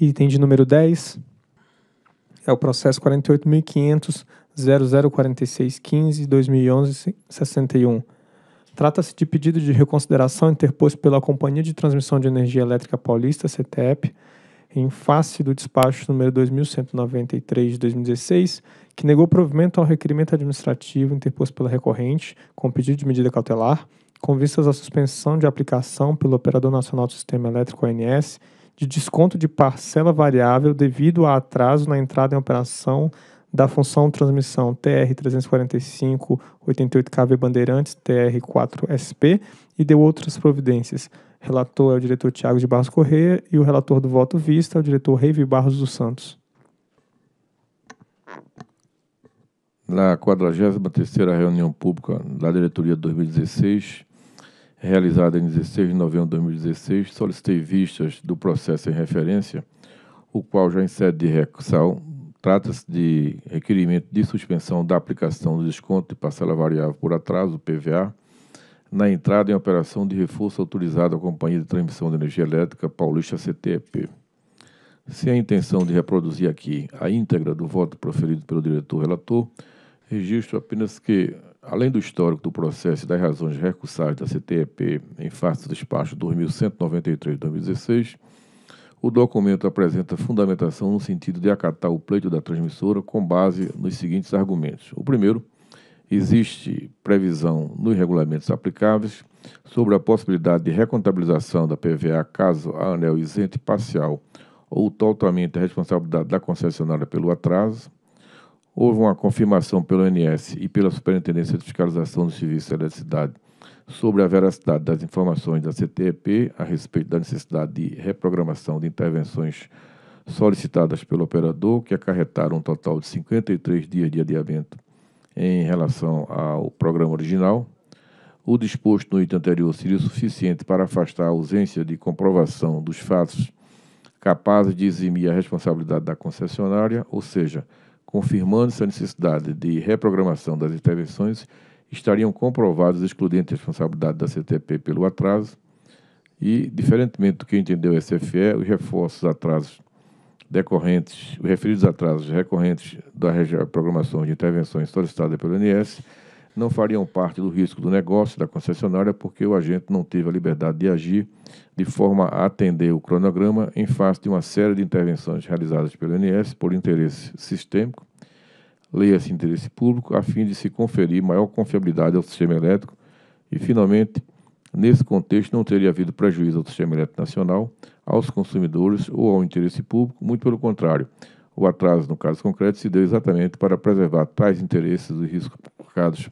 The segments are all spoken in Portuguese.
Item de número 10 é o processo 48.500.0046.15.2011.61. Trata-se de pedido de reconsideração interposto pela Companhia de Transmissão de Energia Elétrica Paulista, CTEP, em face do despacho número 2193 de 2016, que negou provimento ao requerimento administrativo interposto pela recorrente com pedido de medida cautelar, com vistas à suspensão de aplicação pelo Operador Nacional do Sistema Elétrico ONS de desconto de parcela variável devido a atraso na entrada em operação da função transmissão TR 345-88KV Bandeirantes TR4SP e deu outras providências. Relator é o diretor Tiago de Barros Correia e o relator do voto vista é o diretor Reive Barros dos Santos. Na 43ª reunião pública da diretoria de 2016, realizada em 16 de novembro de 2016, solicitei vistas do processo em referência, o qual já em sede de recursal trata-se de requerimento de suspensão da aplicação do desconto de parcela variável por atraso, PVA, na entrada em operação de reforço autorizado à Companhia de Transmissão de Energia Elétrica Paulista CTEP. Se a intenção de reproduzir aqui a íntegra do voto proferido pelo diretor relator, registro apenas que Além do histórico do processo e das razões recursais da CTEP em face do despacho 2193-2016, o documento apresenta fundamentação no sentido de acatar o pleito da transmissora com base nos seguintes argumentos. O primeiro, existe previsão nos regulamentos aplicáveis sobre a possibilidade de recontabilização da PVA caso a ANEL isente parcial ou totalmente a responsabilidade da concessionária pelo atraso. Houve uma confirmação pelo ONS e pela Superintendência de Fiscalização do Serviço de Eletricidade sobre a veracidade das informações da CTEP a respeito da necessidade de reprogramação de intervenções solicitadas pelo operador, que acarretaram um total de 53 dias de adiamento em relação ao programa original. O disposto no item anterior seria suficiente para afastar a ausência de comprovação dos fatos capazes de eximir a responsabilidade da concessionária, ou seja, confirmando-se a necessidade de reprogramação das intervenções, estariam comprovados excludentes a responsabilidade da CTP pelo atraso e, diferentemente do que entendeu o SFE, os reforços atrasos decorrentes, os referidos atrasos recorrentes da programação de intervenções solicitada pelo INS não fariam parte do risco do negócio da concessionária porque o agente não teve a liberdade de agir de forma a atender o cronograma em face de uma série de intervenções realizadas pelo INS por interesse sistêmico, leia-se interesse público, a fim de se conferir maior confiabilidade ao sistema elétrico e, finalmente, nesse contexto não teria havido prejuízo ao sistema elétrico nacional, aos consumidores ou ao interesse público, muito pelo contrário. O atraso, no caso concreto, se deu exatamente para preservar tais interesses e riscos colocados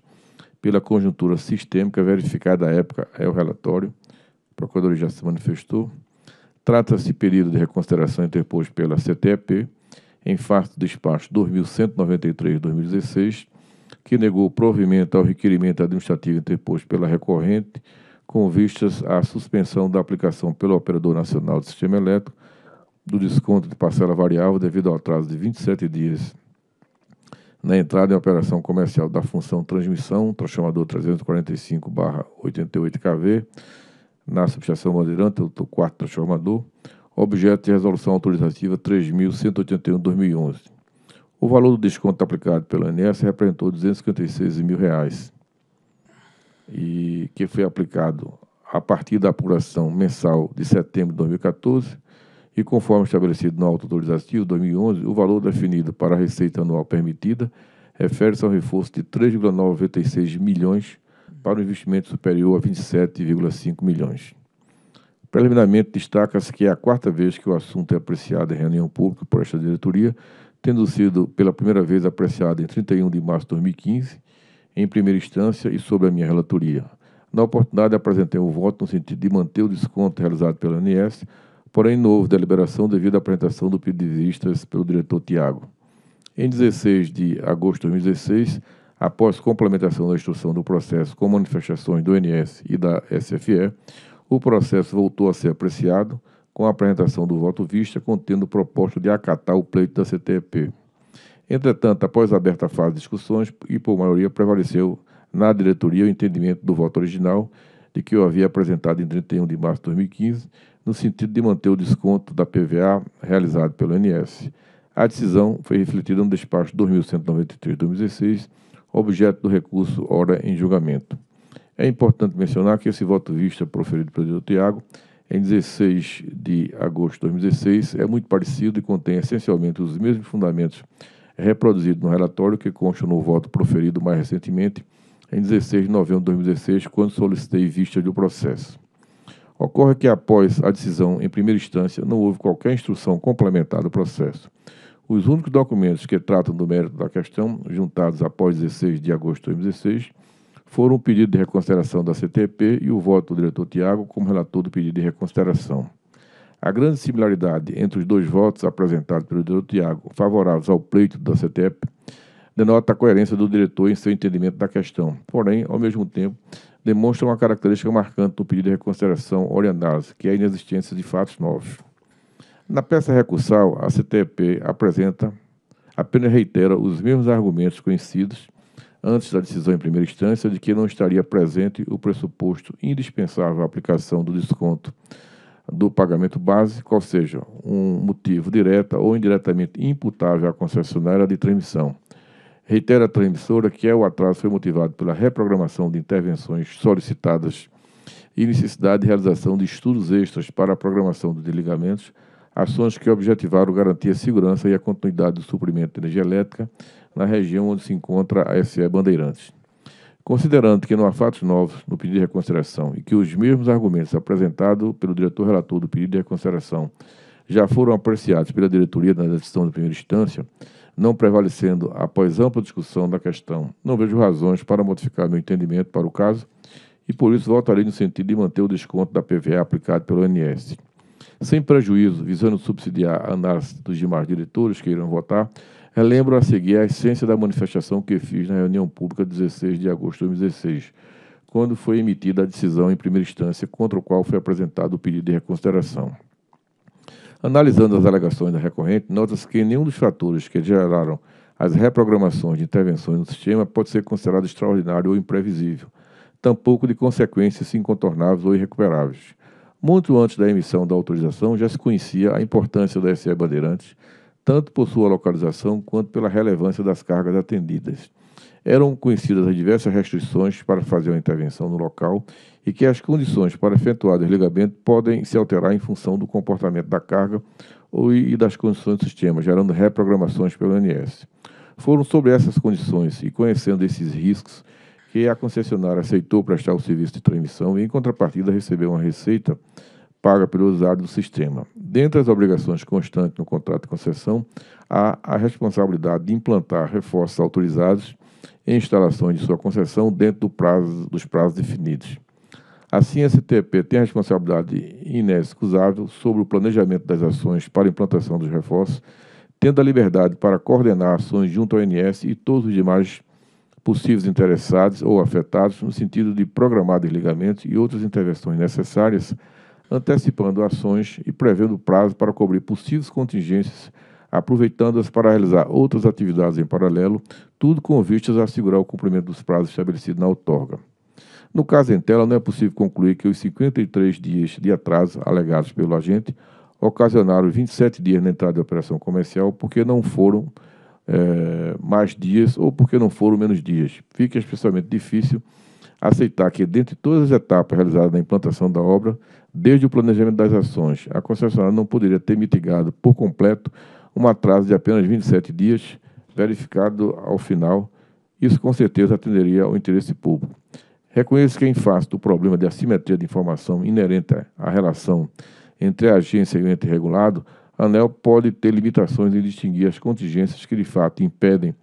pela conjuntura sistêmica verificada à época, é o relatório, a Procuradoria já se manifestou. Trata-se período de reconsideração interposto pela CTEP em face do despacho 2193-2016, que negou provimento ao requerimento administrativo interposto pela recorrente com vistas à suspensão da aplicação pelo Operador Nacional do Sistema Elétrico do desconto de parcela variável devido ao atraso de 27 dias na entrada em é operação comercial da função transmissão, transformador 345-88KV, na subestação Bandeirante, o quarto transformador, objeto de resolução autorizativa 3.181-2011. O valor do desconto aplicado pela ANS representou R$ 256 mil, reais, e que foi aplicado a partir da apuração mensal de setembro de 2014 e, conforme estabelecido no auto autorizativo 2011, o valor definido para a receita anual permitida refere-se ao reforço de 3,96 milhões para um investimento superior a 27,5 milhões. Preliminarmente, destaca-se que é a quarta vez que o assunto é apreciado em reunião pública por esta diretoria, tendo sido pela primeira vez apreciado em 31 de março de 2015, em primeira instância e sob a minha relatoria. Na oportunidade, apresentei um voto no sentido de manter o desconto realizado pela ANS Porém, novo, deliberação devido à apresentação do pedido de vistas pelo diretor Tiago. Em 16 de agosto de 2016, após complementação da instrução do processo com manifestações do NS e da SFE, o processo voltou a ser apreciado com a apresentação do voto vista contendo proposta de acatar o pleito da CTEP. Entretanto, após a aberta fase de discussões e por maioria prevaleceu na diretoria o entendimento do voto original de que eu havia apresentado em 31 de março de 2015, no sentido de manter o desconto da PVA realizado pelo INS. A decisão foi refletida no despacho 2193-2016, objeto do recurso ora em julgamento. É importante mencionar que esse voto vista proferido pelo doutor Tiago em 16 de agosto de 2016 é muito parecido e contém essencialmente os mesmos fundamentos reproduzidos no relatório que consta no voto proferido mais recentemente, em 16 de novembro de 2016, quando solicitei vista do processo. Ocorre que, após a decisão em primeira instância, não houve qualquer instrução complementar do processo. Os únicos documentos que tratam do mérito da questão, juntados após 16 de agosto de 2016, foram o pedido de reconsideração da CTP e o voto do diretor Tiago como relator do pedido de reconsideração. A grande similaridade entre os dois votos apresentados pelo diretor Tiago, favoráveis ao pleito da CTP, denota a coerência do diretor em seu entendimento da questão, porém, ao mesmo tempo, demonstra uma característica marcante do pedido de reconsideração orientada, que é a inexistência de fatos novos. Na peça recursal, a CTP apresenta, apenas reitera os mesmos argumentos conhecidos antes da decisão em primeira instância de que não estaria presente o pressuposto indispensável à aplicação do desconto do pagamento básico, ou seja, um motivo direta ou indiretamente imputável à concessionária de transmissão, Reitera a transmissora que é o atraso foi motivado pela reprogramação de intervenções solicitadas e necessidade de realização de estudos extras para a programação dos desligamentos, ações que objetivaram garantir a segurança e a continuidade do suprimento de energia elétrica na região onde se encontra a SE Bandeirantes. Considerando que não há fatos novos no pedido de reconsideração e que os mesmos argumentos apresentados pelo diretor relator do pedido de reconsideração já foram apreciados pela diretoria na decisão de primeira instância, não prevalecendo, após ampla discussão da questão, não vejo razões para modificar meu entendimento para o caso e, por isso, votarei no sentido de manter o desconto da PVA aplicado pelo ONS. Sem prejuízo, visando subsidiar a análise dos demais diretores que irão votar, relembro a seguir a essência da manifestação que fiz na reunião pública 16 de agosto de 2016, quando foi emitida a decisão em primeira instância contra o qual foi apresentado o pedido de reconsideração. Analisando as alegações da recorrente, nota-se que nenhum dos fatores que geraram as reprogramações de intervenções no sistema pode ser considerado extraordinário ou imprevisível, tampouco de consequências incontornáveis ou irrecuperáveis. Muito antes da emissão da autorização, já se conhecia a importância da SE Bandeirantes, tanto por sua localização quanto pela relevância das cargas atendidas eram conhecidas as diversas restrições para fazer uma intervenção no local e que as condições para efetuar desligamento podem se alterar em função do comportamento da carga ou e das condições do sistema, gerando reprogramações pelo ANS. Foram sobre essas condições e conhecendo esses riscos que a concessionária aceitou prestar o serviço de transmissão e, em contrapartida, recebeu uma receita paga pelo usuário do sistema. Dentre as obrigações constantes no contrato de concessão, há a responsabilidade de implantar reforços autorizados em instalações de sua concessão dentro do prazo, dos prazos definidos. Assim, a CTP tem a responsabilidade inexcusável sobre o planejamento das ações para implantação dos reforços, tendo a liberdade para coordenar ações junto ao ONS e todos os demais possíveis interessados ou afetados no sentido de programar desligamentos e outras intervenções necessárias, antecipando ações e prevendo prazo para cobrir possíveis contingências aproveitando-as para realizar outras atividades em paralelo, tudo com vistas a assegurar o cumprimento dos prazos estabelecidos na outorga. No caso em tela, não é possível concluir que os 53 dias de atraso alegados pelo agente ocasionaram 27 dias na entrada da operação comercial porque não foram é, mais dias ou porque não foram menos dias. Fica especialmente difícil aceitar que, dentre todas as etapas realizadas na implantação da obra, desde o planejamento das ações, a concessionária não poderia ter mitigado por completo um atraso de apenas 27 dias, verificado ao final. Isso com certeza atenderia ao interesse público. Reconheço que, em face do problema de assimetria de informação inerente à relação entre a agência e o ente regulado, a ANEL pode ter limitações em distinguir as contingências que de fato impedem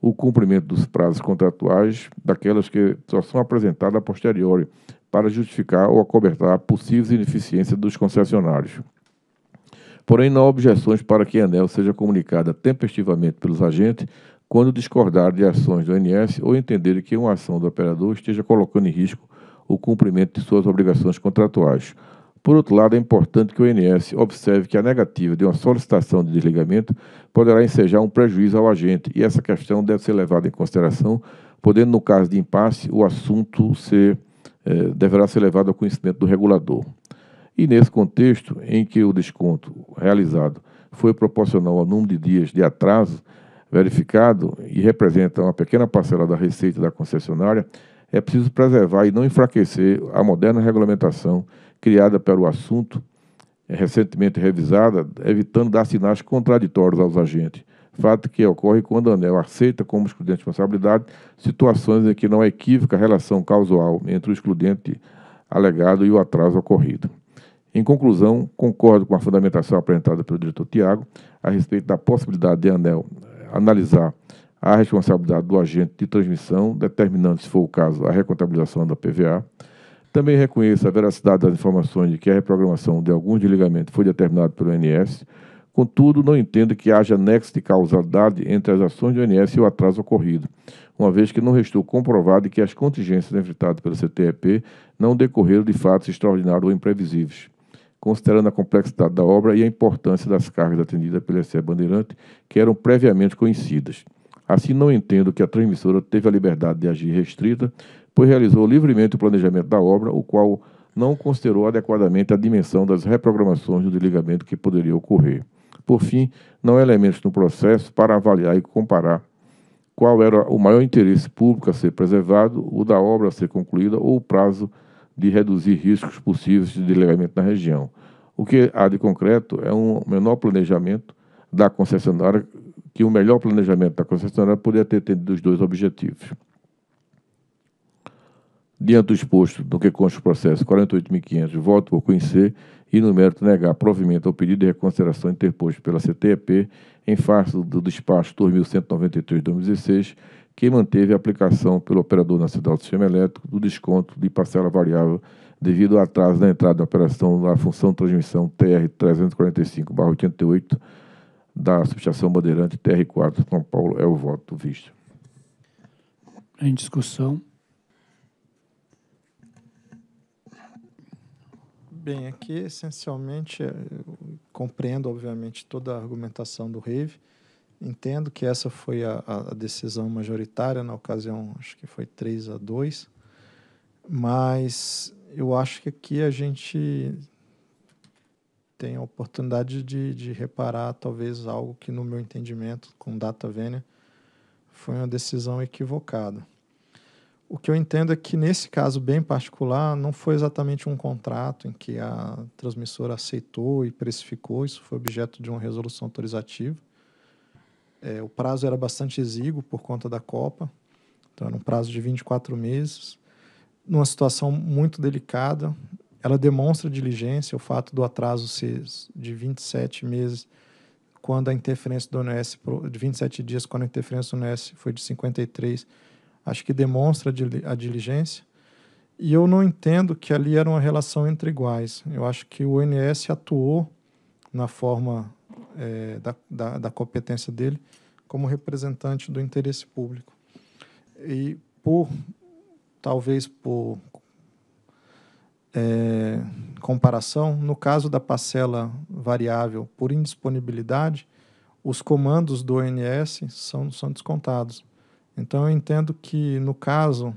o cumprimento dos prazos contratuais daquelas que só são apresentadas a posteriori para justificar ou acobertar possíveis ineficiências dos concessionários. Porém, não há objeções para que a ANEL seja comunicada tempestivamente pelos agentes quando discordar de ações do ONS ou entenderem que uma ação do operador esteja colocando em risco o cumprimento de suas obrigações contratuais. Por outro lado, é importante que o ONS observe que a negativa de uma solicitação de desligamento poderá ensejar um prejuízo ao agente, e essa questão deve ser levada em consideração, podendo, no caso de impasse, o assunto ser, eh, deverá ser levado ao conhecimento do regulador. E nesse contexto em que o desconto realizado foi proporcional ao número de dias de atraso verificado e representa uma pequena parcela da receita da concessionária, é preciso preservar e não enfraquecer a moderna regulamentação criada para o assunto, eh, recentemente revisada, evitando dar sinais contraditórios aos agentes. Fato que ocorre quando a ANEL aceita como excludente de responsabilidade situações em que não é equívoca relação causal entre o excludente alegado e o atraso ocorrido. Em conclusão, concordo com a fundamentação apresentada pelo diretor Tiago a respeito da possibilidade de ANEL eh, analisar a responsabilidade do agente de transmissão, determinando, se for o caso, a recontabilização da PVA. Também reconheço a veracidade das informações de que a reprogramação de algum desligamentos foi determinado pelo ONS. Contudo, não entendo que haja nexo de causalidade entre as ações do ONS e o atraso ocorrido, uma vez que não restou comprovado que as contingências enfrentadas pelo CTEP não decorreram de fatos extraordinários ou imprevisíveis considerando a complexidade da obra e a importância das cargas atendidas pela SE Bandeirante, que eram previamente conhecidas. Assim, não entendo que a transmissora teve a liberdade de agir restrita, pois realizou livremente o planejamento da obra, o qual não considerou adequadamente a dimensão das reprogramações do desligamento que poderia ocorrer. Por fim, não há elementos no processo para avaliar e comparar qual era o maior interesse público a ser preservado, o da obra a ser concluída ou o prazo de reduzir riscos possíveis de delegamento na região. O que há de concreto é um menor planejamento da concessionária, que o melhor planejamento da concessionária poderia ter tido os dois objetivos. Diante do exposto do que consta o processo 48.500, voto por conhecer e, no mérito, negar provimento ao pedido de reconsideração interposto pela CTEP em face do despacho 2193-2016, que manteve a aplicação pelo operador nacional do sistema elétrico do desconto de parcela variável devido ao atraso na entrada da operação da função transmissão TR 345-88 da Substituição Bandeirante TR4 São Paulo. É o voto visto. Em discussão. Bem, aqui essencialmente, é, compreendo obviamente toda a argumentação do Rave, Entendo que essa foi a, a decisão majoritária, na ocasião acho que foi 3 a 2, mas eu acho que aqui a gente tem a oportunidade de, de reparar talvez algo que, no meu entendimento, com data vênia, foi uma decisão equivocada. O que eu entendo é que, nesse caso bem particular, não foi exatamente um contrato em que a transmissora aceitou e precificou, isso foi objeto de uma resolução autorizativa. É, o prazo era bastante exíguo por conta da Copa, então era um prazo de 24 meses, numa situação muito delicada. Ela demonstra diligência, o fato do atraso ser de 27 meses, quando a interferência do ONS, de 27 dias, quando a interferência do ONS foi de 53, acho que demonstra a diligência. E eu não entendo que ali era uma relação entre iguais. Eu acho que o ONS atuou na forma é, da, da, da, competência dele como representante do interesse público. E por, talvez por é, comparação, no caso da parcela variável por indisponibilidade, os comandos do ONS são, são descontados. Então, eu entendo que, no caso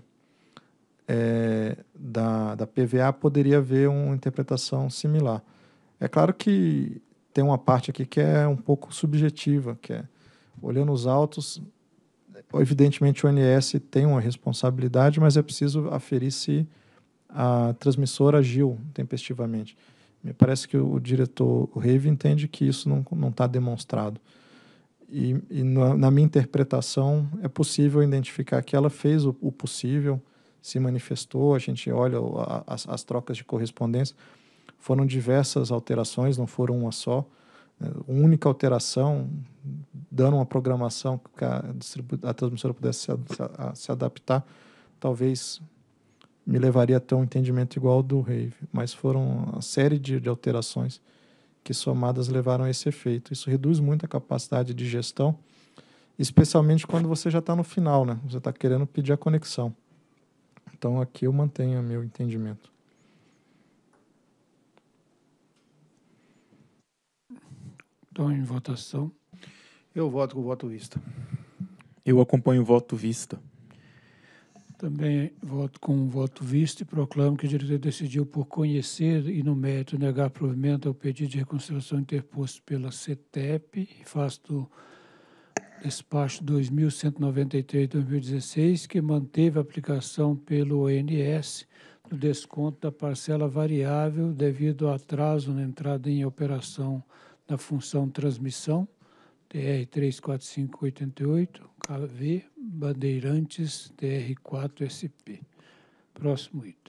é, da, da PVA, poderia haver uma interpretação similar. É claro que tem uma parte aqui que é um pouco subjetiva, que é olhando os autos, evidentemente o ONS tem uma responsabilidade, mas é preciso aferir se a transmissora agiu tempestivamente. Me parece que o diretor Reve entende que isso não está demonstrado. E, e na, na, minha interpretação, é possível identificar que ela fez o, o possível, se manifestou, a gente olha a, as trocas de correspondência, foram diversas alterações, não foram uma só. Né? Uma única alteração, dando uma programação que a, a transmissora pudesse se, a, se, adaptar, talvez me levaria até um entendimento igual ao do Rave. Mas foram uma série de, de alterações que somadas levaram a esse efeito. Isso reduz muito a capacidade de gestão, especialmente quando você já está no final, né? Você está querendo pedir a conexão. Então aqui eu mantenho meu entendimento. Estão em votação. Eu voto com o voto vista. Eu acompanho o voto vista. Também voto com o voto visto e proclamo que o diretor decidiu por conhecer e, no mérito, negar provimento ao pedido de reconsideração interposto pela CETEP, face do despacho 2193-2016, que manteve a aplicação pelo ONS do desconto da parcela variável devido ao atraso na entrada em operação da função transmissão, TR-34588, KV Bandeirantes TR-4SP. Próximo item.